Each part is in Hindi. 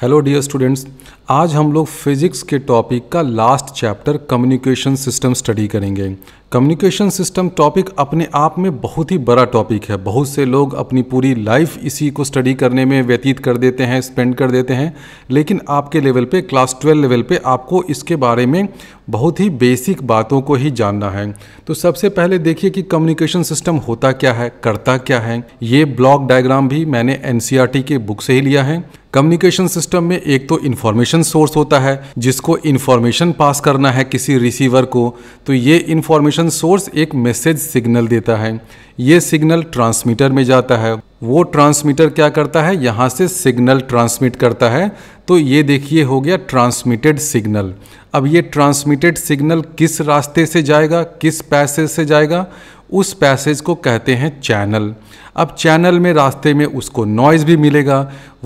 हेलो डियर स्टूडेंट्स आज हम लोग फिजिक्स के टॉपिक का last chapter communication system study करेंगे कम्युनिकेशन सिस्टम टॉपिक अपने आप में बहुत ही बड़ा टॉपिक है बहुत से लोग अपनी पूरी लाइफ इसी को स्टडी करने में व्यतीत कर देते हैं स्पेंड कर देते हैं लेकिन आपके लेवल पे क्लास ट्वेल्व लेवल पे आपको इसके बारे में बहुत ही बेसिक बातों को ही जानना है तो सबसे पहले देखिए कि कम्युनिकेशन सिस्टम होता क्या है करता क्या है ये ब्लॉक डायग्राम भी मैंने एन e के बुक से ही लिया है कम्युनिकेशन सिस्टम में एक तो इन्फॉर्मेशन सोर्स होता है जिसको इन्फॉर्मेशन पास करना है किसी रिसीवर को तो ये इन्फॉर्मेशन सोर्स एक मैसेज सिग्नल देता है ये सिग्नल ट्रांसमीटर में जाता है वो ट्रांसमीटर क्या करता है यहाँ से सिग्नल ट्रांसमिट करता है तो ये देखिए हो गया ट्रांसमिटेड सिग्नल अब ये ट्रांसमिटेड सिग्नल किस रास्ते से जाएगा किस पैसे से जाएगा उस पैसेज को कहते हैं चैनल अब चैनल में रास्ते में उसको नॉइज़ भी मिलेगा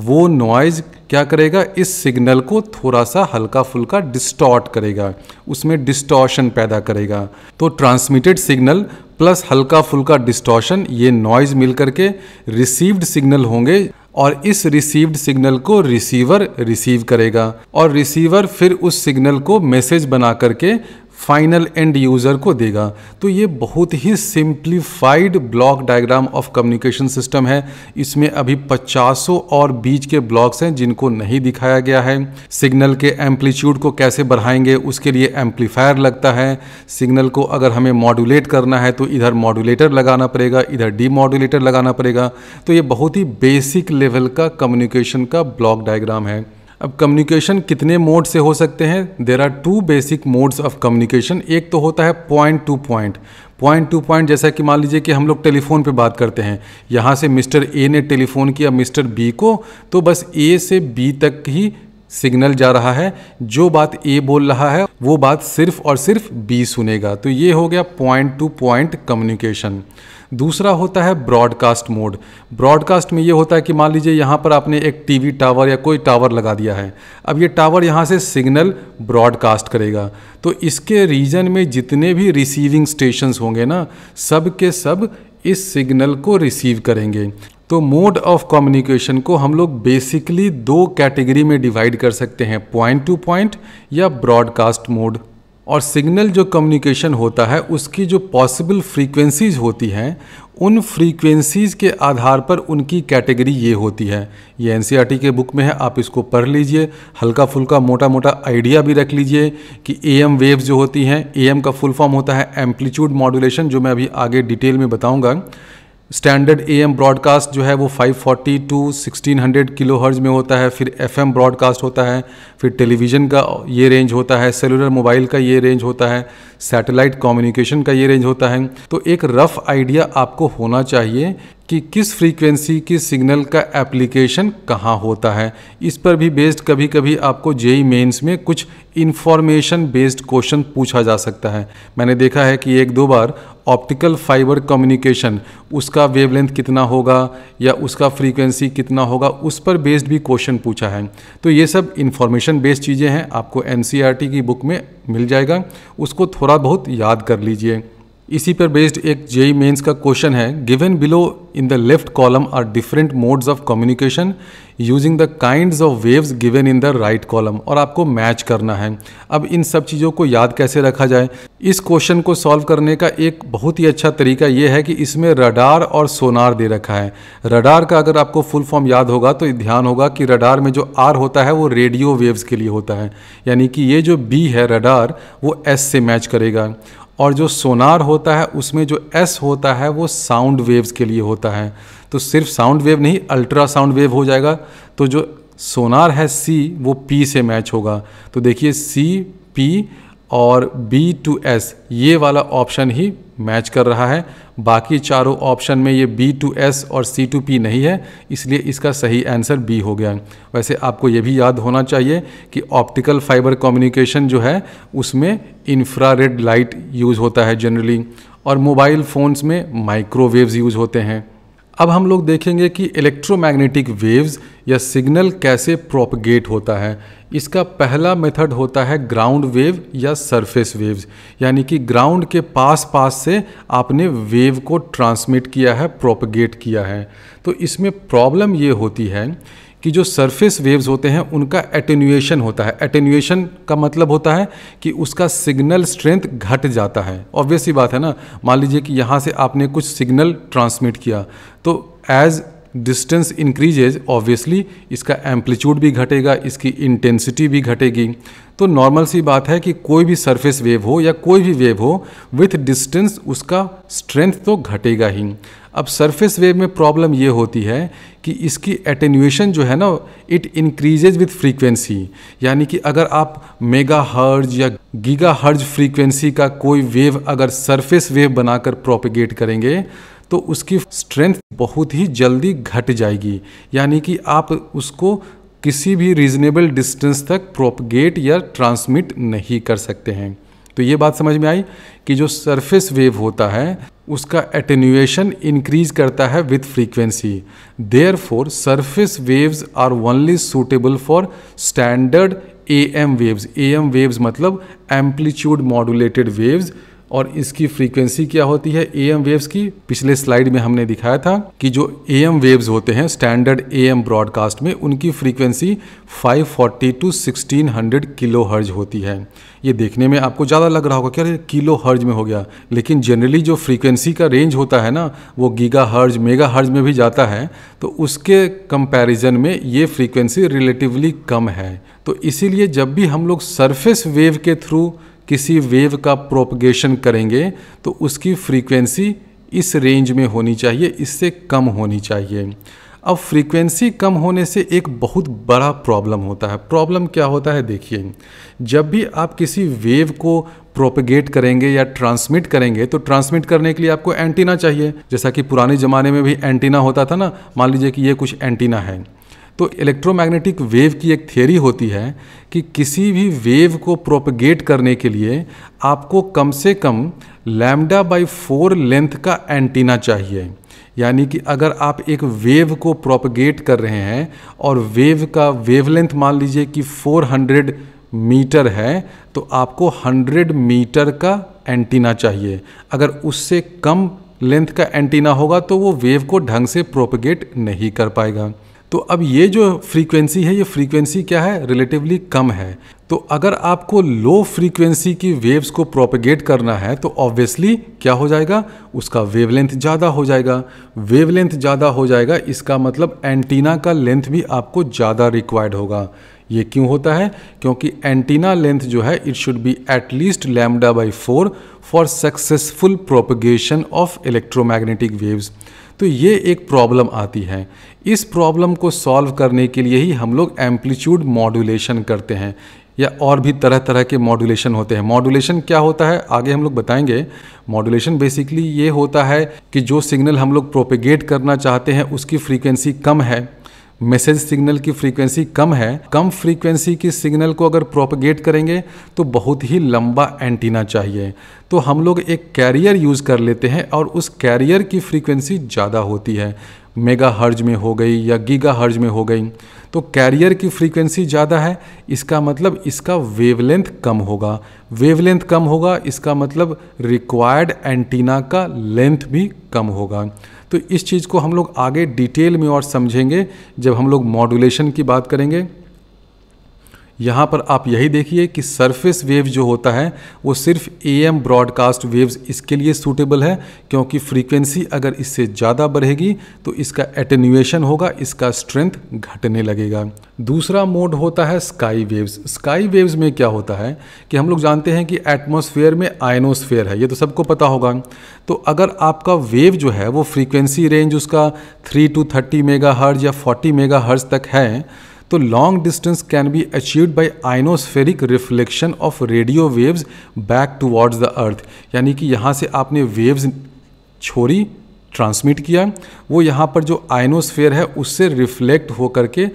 वो नॉइज़ क्या करेगा इस सिग्नल को थोड़ा सा हल्का फुल्का डिस्टॉर्ट करेगा उसमें डिस्टॉर्शन पैदा करेगा तो ट्रांसमिटेड सिग्नल प्लस हल्का फुल्का डिस्टॉर्शन ये नॉइज़ मिल करके रिसीव्ड सिग्नल होंगे और इस रिसीव्ड सिग्नल को रिसीवर रिसीव करेगा और रिसीवर फिर उस सिग्नल को मैसेज बना करके फाइनल एंड यूज़र को देगा तो ये बहुत ही simplified block diagram of communication system है इसमें अभी पचासों और बीच के ब्लॉक्स हैं जिनको नहीं दिखाया गया है सिग्नल के एम्पलीट्यूड को कैसे बढ़ाएंगे उसके लिए एम्पलीफायर लगता है सिग्नल को अगर हमें मॉड्यूलेट करना है तो इधर मॉड्यूलेटर लगाना पड़ेगा इधर डीमॉड्यूलेटर लगाना पड़ेगा तो ये बहुत ही बेसिक लेवल का कम्युनिकेशन का ब्लॉक डायग्राम है अब कम्युनिकेशन कितने मोड से हो सकते हैं there are two basic modes of communication एक तो होता है point to point point to point जैसा कि मान लीजिए कि हम लोग टेलीफोन पे बात करते हैं यहाँ से मिस्टर ए ने टेलीफोन किया मिस्टर बी को तो बस ए से बी तक ही सिग्नल जा रहा है जो बात ए बोल रहा है वो बात सिर्फ और सिर्फ बी सुनेगा तो ये हो गया पॉइंट टू पॉइंट कम्युनिकेशन दूसरा होता है ब्रॉडकास्ट मोड ब्रॉडकास्ट में ये होता है कि मान लीजिए यहाँ पर आपने एक टीवी टावर या कोई टावर लगा दिया है अब ये टावर यहाँ से सिग्नल ब्रॉडकास्ट करेगा तो इसके रीजन में जितने भी रिसीविंग स्टेशंस होंगे ना सब के सब इस सिग्नल को रिसीव करेंगे तो मोड ऑफ कम्युनिकेशन को हम लोग बेसिकली दो कैटेगरी में डिवाइड कर सकते हैं पॉइंट टू पॉइंट या ब्रॉडकास्ट मोड और सिग्नल जो कम्युनिकेशन होता है उसकी जो पॉसिबल फ्रीक्वेंसीज होती हैं उन फ्रीक्वेंसीज़ के आधार पर उनकी कैटेगरी ये होती है ये एन e के बुक में है आप इसको पढ़ लीजिए हल्का फुल्का मोटा मोटा आइडिया भी रख लीजिए कि ए एम वेव्स जो होती हैं ए एम का फुल फॉर्म होता है एम्पलीट्यूड मॉडुलेशन जो मैं अभी आगे डिटेल में बताऊँगा स्टैंडर्ड एएम ब्रॉडकास्ट जो है वो 540 to sixteen hundred kilo hertz में होता है फिर एफएम ब्रॉडकास्ट होता है फिर टेलीविज़न का ये रेंज होता है सेलुलर मोबाइल का ये रेंज होता है सैटेलाइट कम्युनिकेशन का ये रेंज होता है तो एक रफ़ आइडिया आपको होना चाहिए कि किस फ्रीक्वेंसी की सिग्नल का एप्लीकेशन कहाँ होता है इस पर भी बेस्ड कभी कभी आपको जेई मेंस e में कुछ इन्फॉर्मेशन बेस्ड क्वेश्चन पूछा जा सकता है मैंने देखा है कि एक दो बार ऑप्टिकल फाइबर कम्युनिकेशन उसका वेवलेंथ कितना होगा या उसका फ्रीक्वेंसी कितना होगा उस पर बेस्ड भी क्वेश्चन पूछा है तो ये सब इन्फॉर्मेशन बेस्ड चीज़ें हैं आपको एन e की बुक में मिल जाएगा उसको थोड़ा बहुत याद कर लीजिए इसी पर बेस्ड एक जेई मेंस e का क्वेश्चन है given below in the left column are different modes of communication using the kind of waves given in the right column और आपको मैच करना है अब इन सब चीज़ों को याद कैसे रखा जाए इस क्वेश्चन को सॉल्व करने का एक बहुत ही अच्छा तरीका यह है कि इसमें रडार और सोनार दे रखा है रडार का अगर आपको फुल फॉर्म याद होगा तो ध्यान होगा कि रडार में जो आर होता है वो रेडियो वेव्स के लिए होता है यानी कि ये जो बी है रडार वो एस से मैच करेगा और जो सोनार होता है उसमें जो एस होता है वो साउंड वेव्स के लिए होता है तो सिर्फ साउंड वेव नहीं अल्ट्रा साउंड वेव हो जाएगा तो जो सोनार है सी वो पी से मैच होगा तो देखिए सी पी और बी टू एस ये वाला ऑप्शन ही मैच कर रहा है बाकी चारों ऑप्शन में ये बी टू एस और सी टू पी नहीं है इसलिए इसका सही आंसर बी हो गया वैसे आपको ये भी याद होना चाहिए कि ऑप्टिकल फाइबर कम्युनिकेशन जो है उसमें इंफ्रा रेड लाइट यूज़ होता है जनरली और मोबाइल फ़ोन्स में माइक्रोवेव्स यूज़ होते हैं अब हम लोग देखेंगे कि इलेक्ट्रोमैग्नेटिक वेव्स या सिग्नल कैसे प्रोपगेट होता है इसका पहला मेथड होता है ग्राउंड वेव या सरफेस वेव्स यानी कि ग्राउंड के पास पास से आपने वेव को ट्रांसमिट किया है प्रोपगेट किया है तो इसमें प्रॉब्लम ये होती है कि जो सरफेस वेव्स होते हैं उनका एटेन्यूएशन होता है एटेन्यूएशन का मतलब होता है कि उसका सिग्नल स्ट्रेंथ घट जाता है ऑब्वियस ही बात है ना मान लीजिए कि यहाँ से आपने कुछ सिग्नल ट्रांसमिट किया तो एज डिस्टेंस इंक्रीजेज ऑब्वियसली इसका एम्पलीट्यूड भी घटेगा इसकी इंटेंसिटी भी घटेगी तो नॉर्मल सी बात है कि कोई भी सरफेस वेव हो या कोई भी वेव हो विथ डिस्टेंस उसका स्ट्रेंथ तो घटेगा ही अब सरफेस वेव में प्रॉब्लम ये होती है कि इसकी एटेन्यूएशन जो है ना इट इंक्रीजेज विथ फ्रीक्वेंसी यानी कि अगर आप मेगा हर्ज या गीगा हर्ज फ्रीक्वेंसी का कोई वेव अगर सरफेस वेव बनाकर प्रोपिगेट करेंगे तो उसकी स्ट्रेंथ बहुत ही जल्दी घट जाएगी यानी कि आप उसको किसी भी रीजनेबल डिस्टेंस तक प्रोपगेट या ट्रांसमिट नहीं कर सकते हैं तो ये बात समझ में आई कि जो सरफेस वेव होता है उसका एटेन्यूएशन इंक्रीज करता है with frequency therefore surface waves are only suitable for standard A M waves A M waves मतलब एम्पलीट्यूड मॉडुलेटेड वेव्स और इसकी फ्रीक्वेंसी क्या होती है ए एम वेव्स की पिछले स्लाइड में हमने दिखाया था कि जो ए एम वेव्स होते हैं स्टैंडर्ड ए एम ब्रॉडकास्ट में उनकी फ्रीक्वेंसी 540 टू 1600 किलो हर्ज होती है ये देखने में आपको ज़्यादा लग रहा होगा क्या किलो हर्ज में हो गया लेकिन जनरली जो फ्रीक्वेंसी का रेंज होता है ना वो गीगा हर्ज मेगा हर्ज में भी जाता है तो उसके कंपेरिजन में ये फ्रीक्वेंसी रिलेटिवली कम है तो इसीलिए जब भी हम लोग सरफेस वेव के थ्रू किसी वेव का प्रोपगेशन करेंगे तो उसकी फ्रीक्वेंसी इस रेंज में होनी चाहिए इससे कम होनी चाहिए अब फ्रीक्वेंसी कम होने से एक बहुत बड़ा प्रॉब्लम होता है प्रॉब्लम क्या होता है देखिए जब भी आप किसी वेव को प्रोपेगेट करेंगे या ट्रांसमिट करेंगे तो ट्रांसमिट करने के लिए आपको एंटीना चाहिए जैसा कि पुराने ज़माने में भी एंटीना होता था ना मान लीजिए कि ये कुछ एंटीना है तो इलेक्ट्रोमैग्नेटिक वेव की एक थियोरी होती है कि किसी भी वेव को प्रोपगेट करने के लिए आपको कम से कम लैमडा बाई फोर लेंथ का एंटीना चाहिए यानी कि अगर आप एक वेव को प्रोपगेट कर रहे हैं और वेव का वेवलेंथ मान लीजिए कि 400 मीटर है तो आपको 100 मीटर का एंटीना चाहिए अगर उससे कम लेंथ का एंटीना होगा तो वो वेव को ढंग से प्रोपगेट नहीं कर पाएगा तो अब ये जो फ्रीक्वेंसी है ये फ्रीक्वेंसी क्या है रिलेटिवली कम है तो अगर आपको लो फ्रीक्वेंसी की वेव्स को प्रोपेगेट करना है तो ऑब्वियसली क्या हो जाएगा उसका वेवलेंथ ज़्यादा हो जाएगा वेवलेंथ ज़्यादा हो जाएगा इसका मतलब एंटीना का लेंथ भी आपको ज़्यादा रिक्वायर्ड होगा ये क्यों होता है क्योंकि एंटीना लेंथ जो है it should be at least lambda by four for successful propagation of electromagnetic waves तो ये एक प्रॉब्लम आती है इस प्रॉब्लम को सॉल्व करने के लिए ही हम लोग एम्पलीट्यूड मॉड्यूलेशन करते हैं या और भी तरह तरह के मॉड्यूलेशन होते हैं मॉड्यूलेशन क्या होता है आगे हम लोग बताएंगे मॉड्यूलेशन बेसिकली ये होता है कि जो सिग्नल हम लोग प्रोपेगेट करना चाहते हैं उसकी फ्रीक्वेंसी कम है मैसेज सिग्नल की फ्रीक्वेंसी कम है कम फ्रीक्वेंसी की सिग्नल को अगर प्रोपगेट करेंगे तो बहुत ही लंबा एंटीना चाहिए तो हम लोग एक कैरियर यूज़ कर लेते हैं और उस कैरियर की फ्रीक्वेंसी ज़्यादा होती है मेगा हर्ज में हो गई या गीगा हर्ज में हो गई तो कैरियर की फ्रीक्वेंसी ज़्यादा है इसका मतलब इसका वेवलेंथ कम होगा वेवलेंथ कम होगा इसका मतलब रिक्वायर्ड एंटीना का लेंथ भी कम होगा तो इस चीज़ को हम लोग आगे डिटेल में और समझेंगे जब हम लोग मॉडुलेशन की बात करेंगे यहाँ पर आप यही देखिए कि सरफेस वेव जो होता है वो सिर्फ ए एम ब्रॉडकास्ट वेव्स इसके लिए सूटेबल है क्योंकि फ्रीक्वेंसी अगर इससे ज़्यादा बढ़ेगी तो इसका एटेन्यूएशन होगा इसका स्ट्रेंथ घटने लगेगा दूसरा मोड होता है स्काई वेव्स स्काई वेव्स में क्या होता है कि हम लोग जानते हैं कि एटमोसफेयर में आयनोसफेयर है ये तो सबको पता होगा तो अगर आपका वेव जो है वो फ्रीक्वेंसी रेंज उसका थ्री टू थर्टी मेगा या फोर्टी मेगा तक है तो long distance can be achieved by ionospheric reflection of radio waves back towards the earth यानी कि यहाँ से आपने वेव्स छोड़ी ट्रांसमिट किया वो यहाँ पर जो आइनोस्फेयर है उससे रिफ्लेक्ट हो करके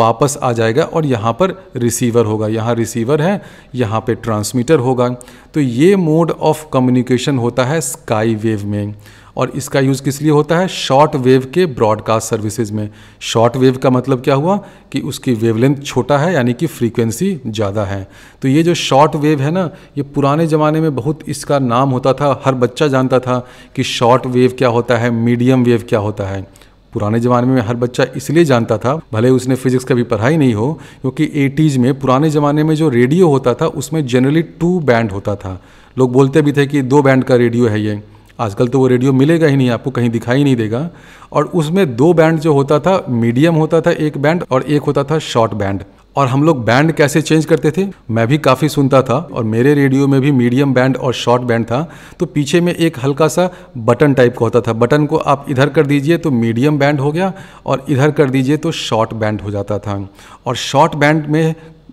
वापस आ जाएगा और यहाँ पर रिसीवर होगा यहाँ रिसीवर है यहाँ पे ट्रांसमीटर होगा तो ये मोड ऑफ कम्युनिकेशन होता है स्काई वेव में और इसका यूज़ किस लिए होता है शॉर्ट वेव के ब्रॉडकास्ट सर्विसेज में शॉर्ट वेव का मतलब क्या हुआ कि उसकी वेवलेंथ छोटा है यानी कि फ्रीक्वेंसी ज़्यादा है तो ये जो शॉर्ट वेव है ना ये पुराने ज़माने में बहुत इसका नाम होता था हर बच्चा जानता था कि शॉर्ट वेव क्या होता है मीडियम वेव क्या होता है पुराने ज़माने में हर बच्चा इसलिए जानता था भले उसने फिजिक्स कभी पढ़ाई नहीं हो क्योंकि एटीज़ में पुराने ज़माने में जो रेडियो होता था उसमें जनरली टू बैंड होता था लोग बोलते भी थे कि दो बैंड का रेडियो है ये आजकल तो वो रेडियो मिलेगा ही नहीं आपको कहीं दिखाई नहीं देगा और उसमें दो बैंड जो होता था मीडियम होता था एक बैंड और एक होता था शॉर्ट बैंड और हम लोग बैंड कैसे चेंज करते थे मैं भी काफ़ी सुनता था और मेरे रेडियो में भी मीडियम बैंड और शॉर्ट बैंड था तो पीछे में एक हल्का सा बटन टाइप का होता था बटन को आप इधर कर दीजिए तो मीडियम बैंड हो गया और इधर कर दीजिए तो शॉर्ट बैंड हो जाता था और शॉर्ट बैंड में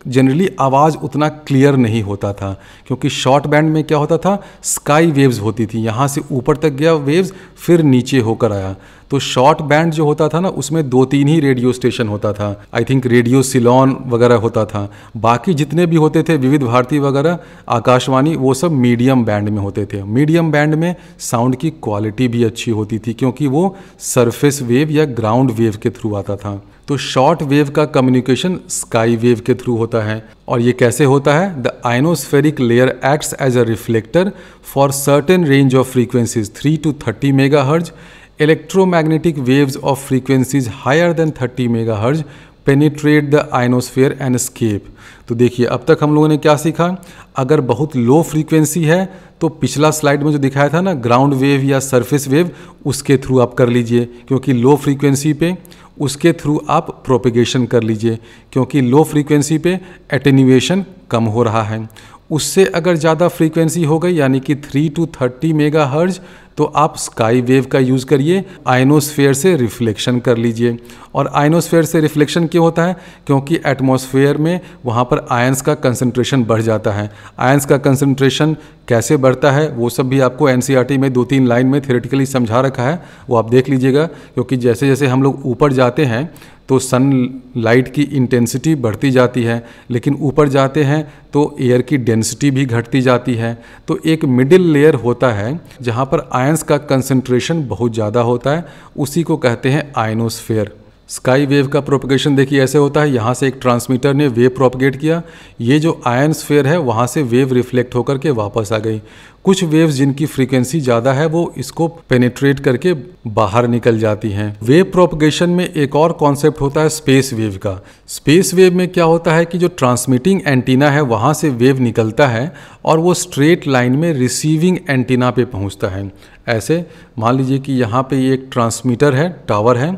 जनरली आवाज़ उतना क्लियर नहीं होता था क्योंकि शॉर्ट बैंड में क्या होता था स्काई वेव्स होती थी यहाँ से ऊपर तक गया वेव्स फिर नीचे होकर आया तो शॉर्ट बैंड जो होता था ना उसमें दो तीन ही रेडियो स्टेशन होता था आई थिंक रेडियो सिलोन वगैरह होता था बाकी जितने भी होते थे विविध भारती वगैरह आकाशवाणी वो सब मीडियम बैंड में होते थे मीडियम बैंड में साउंड की क्वालिटी भी अच्छी होती थी क्योंकि वो सरफेस वेव या ग्राउंड वेव के थ्रू आता था तो शॉर्ट वेव का कम्युनिकेशन स्काई वेव के थ्रू होता है और ये कैसे होता है the ionospheric layer acts as a reflector for certain range of frequencies three to thirty megahertz waves of frequencies higher than thirty megahertz penetrate the ionosphere and escape तो देखिए अब तक हम लोगों ने क्या सीखा अगर बहुत लो फ्रीक्वेंसी है तो पिछला स्लाइड में जो दिखाया था ना ग्राउंड वेव या सरफेस वेव उसके थ्रू आप कर लीजिए क्योंकि लो फ्रीक्वेंसी पे उसके थ्रू आप प्रोपिगेशन कर लीजिए क्योंकि लो फ्रीक्वेंसी पे एटेन्यूएशन कम हो रहा है उससे अगर ज़्यादा फ्रीक्वेंसी हो गई यानी कि three to thirty megahertz तो आप स्काई वेव का यूज़ करिए आइनोस्फेयर से रिफ्लेक्शन कर लीजिए और आइनोस्फेयर से रिफ्लेक्शन क्यों होता है क्योंकि एटमोसफेयर में वहाँ पर आयन्स का कंसनट्रेशन बढ़ जाता है आयन्स का कंसनट्रेशन कैसे बढ़ता है वो सब भी आपको एन e में दो तीन लाइन में थेरेटिकली समझा रखा है वो आप देख लीजिएगा क्योंकि जैसे जैसे हम लोग ऊपर जाते हैं तो सन लाइट की इंटेंसिटी बढ़ती जाती है लेकिन ऊपर जाते हैं तो एयर की डेंसिटी भी घटती जाती है तो एक मिडिल लेयर होता है जहाँ पर आयंस का कंसनट्रेशन बहुत ज़्यादा होता है उसी को कहते हैं आयनोस्फेयर स्काई वेव का प्रोपगेशन देखिए ऐसे होता है यहाँ से एक ट्रांसमीटर ने वेव प्रोपगेट किया ये जो आयन स्फेयर है वहाँ से वेव रिफ्लेक्ट होकर के वापस आ गई कुछ वेव्स जिनकी फ्रीक्वेंसी ज़्यादा है वो इसको पेनिट्रेट करके बाहर निकल जाती हैं वेव प्रोपगेशन में एक और कॉन्सेप्ट होता है स्पेस वेव का स्पेस वेव में क्या होता है कि जो ट्रांसमिटिंग एंटीना है वहाँ से वेव निकलता है और वो स्ट्रेट लाइन में रिसीविंग एंटीना पे पहुँचता है ऐसे मान लीजिए कि यहाँ पे एक ट्रांसमीटर है टावर है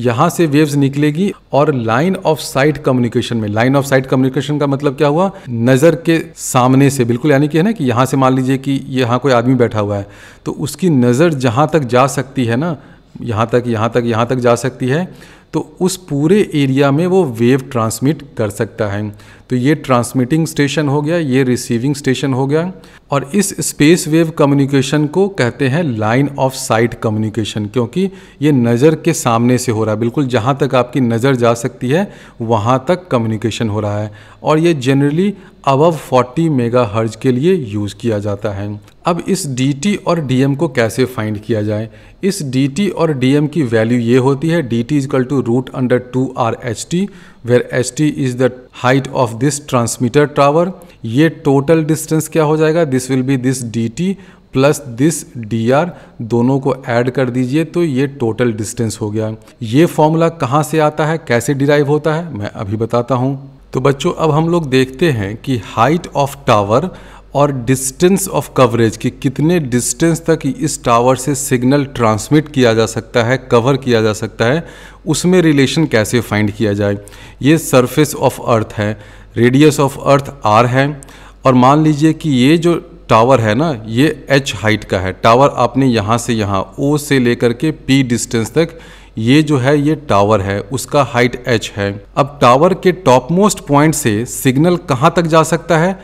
यहाँ से वेव्स निकलेगी और लाइन ऑफ साइट कम्युनिकेशन में लाइन ऑफ साइट कम्युनिकेशन का मतलब क्या हुआ नज़र के सामने से बिल्कुल यानी कि है ना कि यहाँ से मान लीजिए कि यहाँ कोई आदमी बैठा हुआ है तो उसकी नज़र जहाँ तक जा सकती है ना यहाँ तक यहाँ तक यहाँ तक जा सकती है तो उस पूरे एरिया में वो वेव ट्रांसमिट कर सकता है तो ये ट्रांसमिटिंग स्टेशन हो गया ये रिसीविंग स्टेशन हो गया और इस स्पेस वेव कम्युनिकेशन को कहते हैं लाइन ऑफ साइट कम्युनिकेशन क्योंकि ये नज़र के सामने से हो रहा है बिल्कुल जहाँ तक आपकी नज़र जा सकती है वहाँ तक कम्युनिकेशन हो रहा है और ये जनरली अबव 40 मेगा हर्ज के लिए यूज़ किया जाता है अब इस डी और डी को कैसे फाइंड किया जाए इस डी और डी की वैल्यू ये होती है D is equal to root under two R H T where H T is the height of this transmitter tower ये टोटल डिस्टेंस क्या हो जाएगा this will be this D T plus this D R दोनों को ऐड कर दीजिए तो ये टोटल डिस्टेंस हो गया ये फॉर्मूला कहाँ से आता है कैसे डिराइव होता है मैं अभी बताता हूँ तो बच्चों अब हम लोग देखते हैं कि हाइट ऑफ टावर और डिस्टेंस ऑफ कवरेज कि कितने डिस्टेंस तक इस टावर से सिग्नल ट्रांसमिट किया जा सकता है कवर किया जा सकता है उसमें रिलेशन कैसे फाइंड किया जाए ये सरफेस ऑफ अर्थ है रेडियस ऑफ अर्थ आर है और मान लीजिए कि ये जो टावर है ना ये एच हाइट का है टावर आपने यहाँ से यहाँ ओ से लेकर के पी डिस्टेंस तक ये जो है ये टावर है उसका हाइट एच है अब टावर के टॉप मोस्ट पॉइंट से सिग्नल कहाँ तक जा सकता है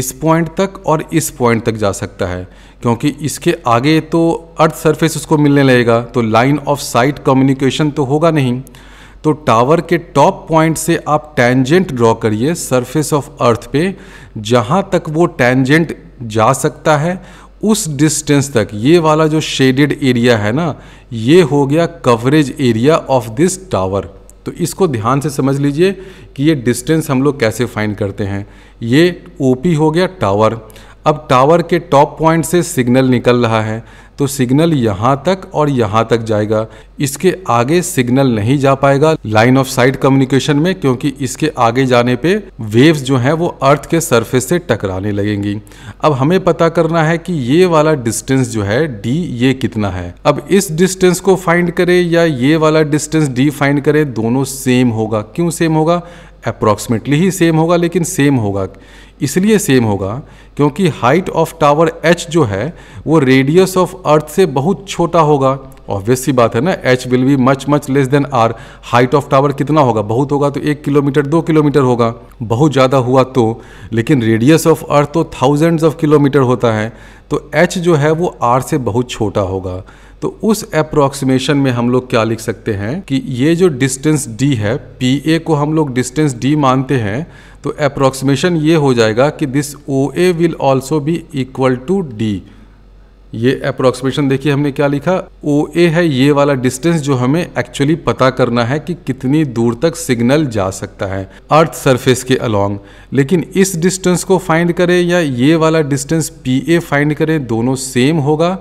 इस पॉइंट तक और इस पॉइंट तक जा सकता है क्योंकि इसके आगे तो अर्थ सरफेस उसको मिलने लगेगा तो लाइन ऑफ साइट कम्युनिकेशन तो होगा नहीं तो टावर के टॉप पॉइंट से आप टेंजेंट ड्रॉ करिए सरफेस ऑफ अर्थ पे जहाँ तक वो टेंजेंट जा सकता है उस डिस्टेंस तक ये वाला जो शेडेड एरिया है ना ये हो गया coverage area of this tower तो इसको ध्यान से समझ लीजिए कि ये डिस्टेंस हम लोग कैसे फाइंड करते हैं ये ओ हो गया टावर अब टावर के टॉप पॉइंट से सिग्नल निकल रहा है तो सिग्नल यहाँ तक और यहाँ तक जाएगा इसके आगे सिग्नल नहीं जा पाएगा लाइन ऑफ साइट कम्युनिकेशन में क्योंकि इसके आगे जाने पे वेव्स जो हैं वो अर्थ के सरफेस से टकराने लगेंगी अब हमें पता करना है कि ये वाला डिस्टेंस जो है डी ये कितना है अब इस डिस्टेंस को फाइंड करें या ये वाला डिस्टेंस डी फाइंड करें दोनों सेम होगा क्यों सेम होगा अप्रॉक्सीमेटली ही सेम होगा लेकिन सेम होगा इसलिए सेम होगा क्योंकि हाइट ऑफ टावर एच जो है वो रेडियस ऑफ अर्थ से बहुत छोटा होगा ऑब्वियस सी बात है ना H will be much much less than R height of tower कितना होगा बहुत होगा तो एक किलोमीटर दो किलोमीटर होगा बहुत ज़्यादा हुआ तो लेकिन रेडियस ऑफ अर्थ तो थाउजेंड्स ऑफ किलोमीटर होता है तो एच जो है वो आर से बहुत छोटा होगा तो उस अप्रोक्सीमेशन में हम लोग क्या लिख सकते हैं कि ये जो डिस्टेंस डी है पी ए को हम लोग डिस्टेंस डी मानते हैं तो अप्रोक्सीमेशन ये हो जाएगा कि this O A will also be equal to D ये अप्रोक्सीमेशन देखिए हमने क्या लिखा ओ ए है ये वाला डिस्टेंस जो हमें एक्चुअली पता करना है कि कितनी दूर तक सिग्नल जा सकता है अर्थ सरफेस के अलोंग लेकिन इस डिस्टेंस को फाइंड करें या ये वाला डिस्टेंस पी ए फाइंड करें दोनों सेम होगा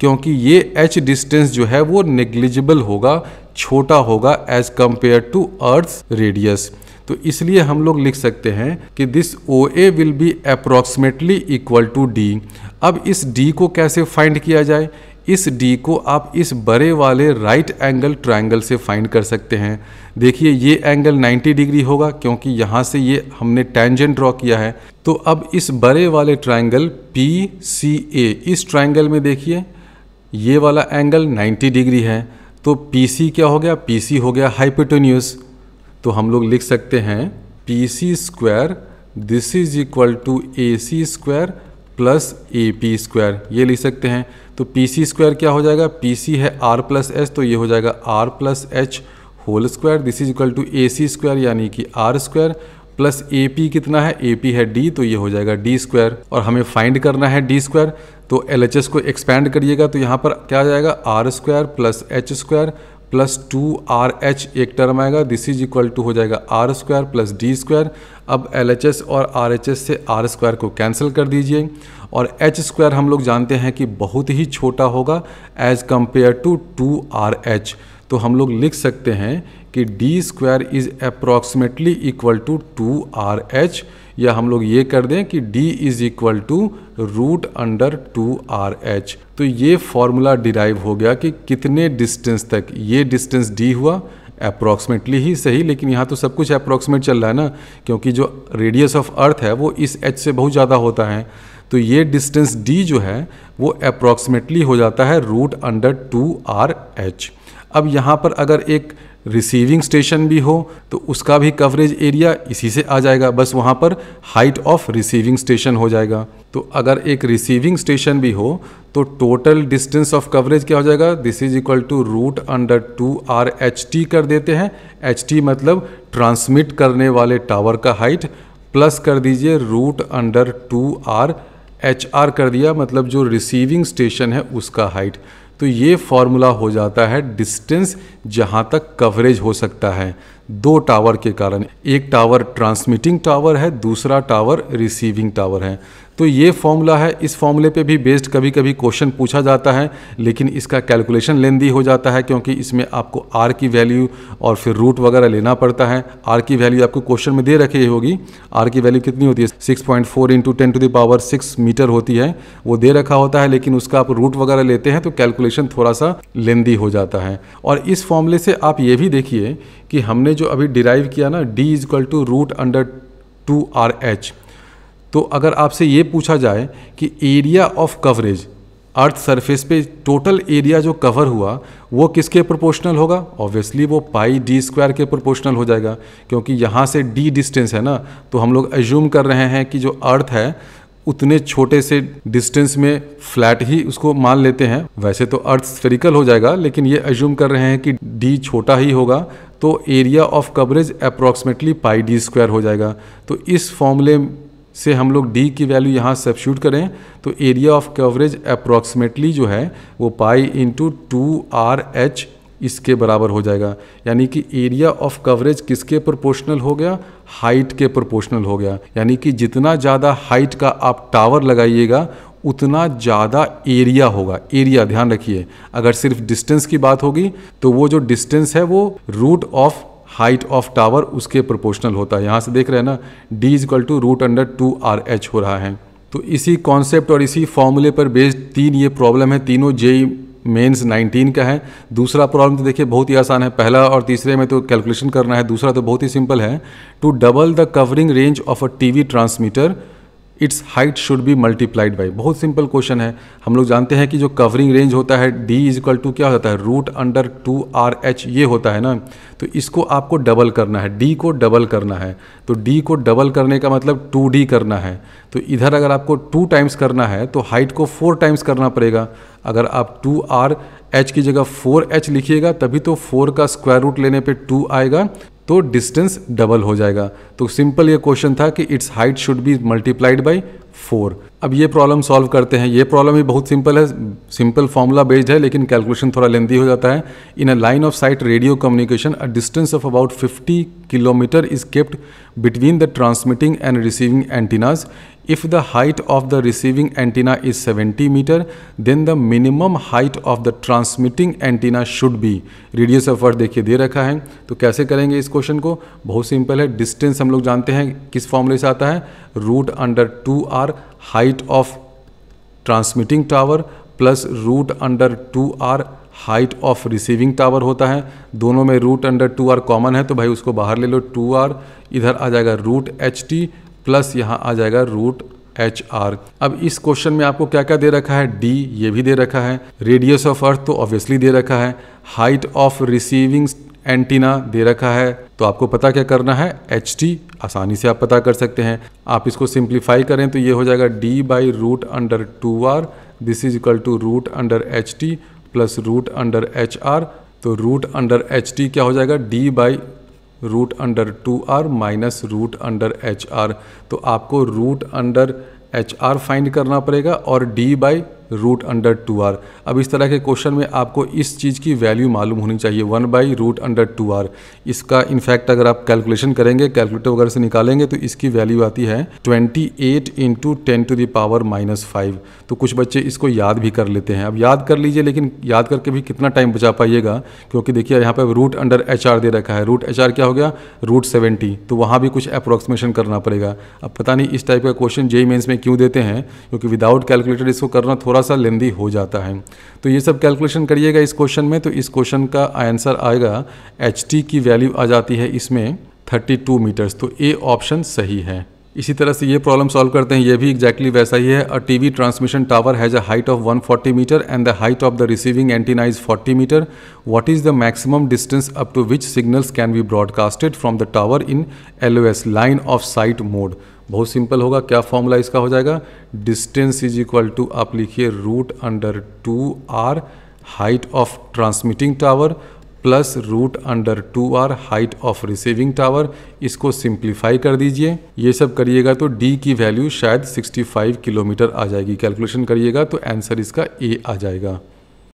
क्योंकि ये एच डिस्टेंस जो है वो नेग्लिजिबल होगा छोटा होगा as compare to earth radius तो इसलिए हम लोग लिख सकते हैं कि this O A will be approximately equal to D अब इस डी को कैसे फाइंड किया जाए इस डी को आप इस बड़े वाले राइट एंगल ट्रायंगल से फाइंड कर सकते हैं देखिए ये एंगल 90 डिग्री होगा क्योंकि यहाँ से ये हमने टेंजेंट ड्रॉ किया है तो अब इस बड़े वाले ट्रायंगल पी सी ए इस ट्रायंगल में देखिए ये वाला एंगल 90 डिग्री है तो पी सी क्या हो गया पी सी हो गया हाइपोटोनियस तो हम लोग लिख सकते हैं P C square this is equal to A C square plus A P square ये लिख सकते हैं तो पी सी स्क्वायर क्या हो जाएगा पी सी है आर प्लस एच तो ये हो जाएगा R plus H whole square this is equal to A C square यानी कि R square plus A P कितना है ए पी है डी तो ये हो जाएगा डी स्क्वायर और हमें फाइंड करना है डी स्क्वायर तो एल एच एस को एक्सपैंड करिएगा तो यहाँ पर क्या आ जाएगा R square plus H square plus two R H एक टर्म आएगा दिस इज इक्वल टू हो जाएगा R square plus D square अब एल एच एस और आर एच एस से आर स्क्वायर को कैंसिल कर दीजिए और एच स्क्वायर हम लोग जानते हैं कि बहुत ही छोटा होगा as compare to two R H तो हम लोग लिख सकते हैं कि D square is approximately equal to two R H या हम लोग ये कर दें कि D is equal to root under two R H तो ये फॉर्मूला डिराइव हो गया कि कितने डिस्टेंस तक ये डिस्टेंस डी हुआ अप्रॉक्सीमेटली ही सही लेकिन यहाँ तो सब कुछ अप्रॉक्सीमेट चल रहा है ना क्योंकि जो रेडियस ऑफ अर्थ है वो इस एच से बहुत ज़्यादा होता है तो ये डिस्टेंस डी जो है वो अप्रॉक्सीमेटली हो जाता है root under two R H अब यहाँ पर अगर एक रिसीविंग स्टेशन भी हो तो उसका भी कवरेज एरिया इसी से आ जाएगा बस वहाँ पर हाइट ऑफ रिसीविंग स्टेशन हो जाएगा तो अगर एक रिसीविंग स्टेशन भी हो तो टोटल डिस्टेंस ऑफ कवरेज क्या हो जाएगा this is equal to root under two R H T कर देते हैं एच टी मतलब ट्रांसमिट करने वाले टावर का हाइट प्लस कर दीजिए root under two R H R कर दिया मतलब जो रिसीविंग स्टेशन है उसका हाइट तो ये फॉर्मूला हो जाता है डिस्टेंस जहाँ तक कवरेज हो सकता है दो टावर के कारण एक टावर ट्रांसमिटिंग टावर है दूसरा टावर रिसीविंग टावर है तो ये फॉर्मूला है इस फॉर्मूले पे भी बेस्ड कभी कभी क्वेश्चन पूछा जाता है लेकिन इसका कैलकुलेशन लेंदी हो जाता है क्योंकि इसमें आपको आर की वैल्यू और फिर रूट वगैरह लेना पड़ता है आर की वैल्यू आपको क्वेश्चन में दे रखी होगी आर की वैल्यू कितनी होती है six point four into ten to the power six metre होती है वो दे रखा होता है लेकिन उसका आप रूट वगैरह लेते हैं तो कैलकुलेशन थोड़ा सा लेंदी हो जाता है और इस फॉर्मूले से आप ये भी देखिए कि हमने जो अभी डिराइव किया ना D is equal to root under two R H तो अगर आपसे ये पूछा जाए कि area of coverage earth surface पे टोटल एरिया जो कवर हुआ वो किसके प्रोपोर्शनल होगा ऑब्वियसली वो पाई डी स्क्वायर के प्रोपोर्शनल हो जाएगा क्योंकि यहाँ से डी डिस्टेंस है ना तो हम लोग एज्यूम कर रहे हैं कि जो अर्थ है उतने छोटे से डिस्टेंस में फ्लैट ही उसको मान लेते हैं वैसे तो अर्थ स्फेरिकल हो जाएगा लेकिन ये एज्यूम कर रहे हैं कि डी छोटा ही होगा तो area of coverage approximately pi D square हो जाएगा तो इस फॉर्मूले से हम लोग डी की वैल्यू यहाँ सब्शूट करें तो एरिया ऑफ कवरेज अप्रॉक्सीमेटली जो है वो pi into two R H इसके बराबर हो जाएगा यानी कि एरिया ऑफ कवरेज किसके प्रोपोर्शनल हो गया हाइट के प्रोपोर्शनल हो गया यानी कि जितना ज़्यादा हाइट का आप टावर लगाइएगा उतना ज़्यादा एरिया होगा एरिया ध्यान रखिए अगर सिर्फ डिस्टेंस की बात होगी तो वो जो डिस्टेंस है वो root of height of tower उसके प्रोपोर्शनल होता है यहाँ से देख रहे हैं ना D is equal to root under two R H हो रहा है तो इसी कॉन्सेप्ट और इसी फॉर्मूले पर बेस्ड तीन ये प्रॉब्लम है तीनों जेई मेंस 19 का है दूसरा प्रॉब्लम तो देखिए बहुत ही आसान है पहला और तीसरे में तो कैलकुलेशन करना है दूसरा तो बहुत ही सिंपल है to double the covering range of a TV transmitter its height should be multiplied by बहुत सिंपल क्वेश्चन है हम लोग जानते हैं कि जो कवरिंग रेंज होता है डी इज इक्वल टू क्या होता है root under two R H ये होता है ना तो इसको आपको डबल करना है डी को डबल करना है तो डी को डबल करने का मतलब टू डी करना है तो इधर अगर आपको टू टाइम्स करना है तो हाइट को फोर टाइम्स करना पड़ेगा अगर आप टू आर एच की जगह फोर एच लिखिएगा तभी तो फोर का स्क्वायर रूट लेने पे टू आएगा तो डिस्टेंस डबल हो जाएगा तो सिंपल ये क्वेश्चन था कि its height should be multiplied by four अब ये प्रॉब्लम सॉल्व करते हैं ये प्रॉब्लम भी बहुत सिंपल है सिंपल फॉर्मूला बेस्ड है लेकिन कैलकुलेशन थोड़ा लेंदी हो जाता है in a line of sight radio communication a distance of about 50 kilometre is kept between the transmitting and receiving antennas If the height of the receiving antenna is 70 meter, then the minimum height of the transmitting antenna should be radius of earth देखिए दे रखा है तो कैसे करेंगे इस क्वेश्चन को बहुत सिंपल है डिस्टेंस हम लोग जानते हैं किस फॉर्मूले से आता है root under two R height of transmitting tower plus root under two R height of receiving tower होता है दोनों में root under two R common है तो भाई उसको बाहर ले लो टू आर इधर आ जाएगा रूट एच टी प्लस यहाँ आ जाएगा रूट एच आर अब इस क्वेश्चन में आपको क्या क्या दे रखा है डी ये भी दे रखा है रेडियस ऑफ अर्थ तो ऑब्वियसली दे रखा है हाइट ऑफ रिसीविंग एंटीना दे रखा है तो आपको पता क्या करना है एच टी आसानी से आप पता कर सकते हैं आप इसको सिंप्लीफाई करें तो ये हो जाएगा D by root under two R this is equal to root under H T plus root under H R तो रूट अंडर एच टी क्या हो जाएगा D by root under two R minus root under H R तो आपको root under H R find करना पड़ेगा और D by root under two R अब इस तरह के क्वेश्चन में आपको इस चीज़ की वैल्यू मालूम होनी चाहिए one by root under two R इसका इनफैक्ट अगर आप कैलकुलेशन करेंगे कैलकुलेटर वगैरह से निकालेंगे तो इसकी वैल्यू आती है twenty eight into ten to the power minus five तो कुछ बच्चे इसको याद भी कर लेते हैं अब याद कर लीजिए लेकिन याद करके भी कितना टाइम बचा पाइएगा क्योंकि देखिए यहाँ पर रूट अंडर एच दे रखा है रूट एच क्या हो गया रूट सेवेंटी तो वहाँ भी कुछ अप्रोक्सीमेशन करना पड़ेगा अब पता नहीं इस टाइप का क्वेश्चन जेई मेन्स में क्यों देते हैं क्योंकि विदाउट कैलकुलेटर इसको करना थोड़ा थोड़ा सा लेंदी हो जाता है तो ये सब कैलकुलेशन करिएगा इस क्वेश्चन में तो इस क्वेश्चन का आंसर आएगा एच की वैल्यू आ जाती है इसमें 32 मीटर्स तो ए ऑप्शन सही है इसी तरह से ये प्रॉब्लम सॉल्व करते हैं ये भी एक्जैक्टली exactly वैसा ही है a TV transmission tower has a height of 140 metre and the height of the receiving antenna is 40 metre what is the maximum distance up to which signals can be broadcasted from the tower in LOS line of sight mode बहुत सिंपल होगा क्या फॉर्मूला इसका हो जाएगा डिस्टेंस इज इक्वल टू आप लिखिए root under two R height of transmitting tower plus root under two R height of receiving tower इसको सिंप्लीफाई कर दीजिए ये सब करिएगा तो डी की वैल्यू शायद 65 किलोमीटर आ जाएगी कैलकुलेशन करिएगा तो आंसर इसका ए आ जाएगा